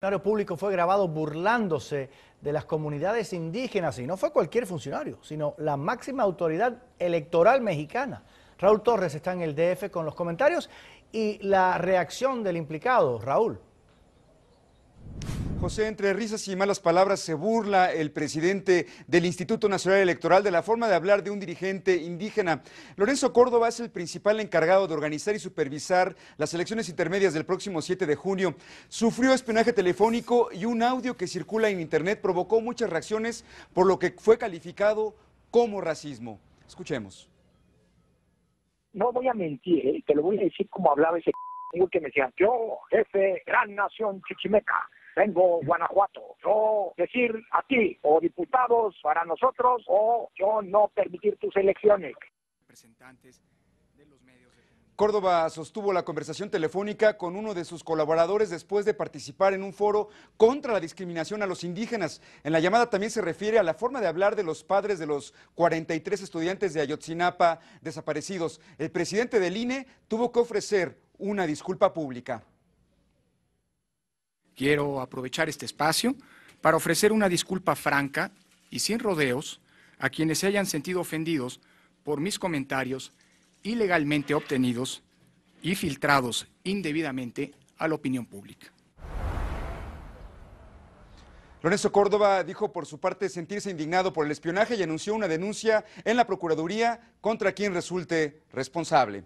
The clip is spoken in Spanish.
funcionario público fue grabado burlándose de las comunidades indígenas y no fue cualquier funcionario, sino la máxima autoridad electoral mexicana. Raúl Torres está en el DF con los comentarios y la reacción del implicado, Raúl. José, entre risas y malas palabras se burla el presidente del Instituto Nacional Electoral de la forma de hablar de un dirigente indígena. Lorenzo Córdoba es el principal encargado de organizar y supervisar las elecciones intermedias del próximo 7 de junio. Sufrió espionaje telefónico y un audio que circula en Internet provocó muchas reacciones por lo que fue calificado como racismo. Escuchemos. No voy a mentir, ¿eh? te lo voy a decir como hablaba ese que me decía, yo, jefe, gran nación chichimeca vengo Guanajuato. Yo decir aquí, o diputados para nosotros, o yo no permitir tus elecciones. Córdoba sostuvo la conversación telefónica con uno de sus colaboradores después de participar en un foro contra la discriminación a los indígenas. En la llamada también se refiere a la forma de hablar de los padres de los 43 estudiantes de Ayotzinapa desaparecidos. El presidente del INE tuvo que ofrecer una disculpa pública. Quiero aprovechar este espacio para ofrecer una disculpa franca y sin rodeos a quienes se hayan sentido ofendidos por mis comentarios ilegalmente obtenidos y filtrados indebidamente a la opinión pública. Lorenzo Córdoba dijo por su parte sentirse indignado por el espionaje y anunció una denuncia en la Procuraduría contra quien resulte responsable.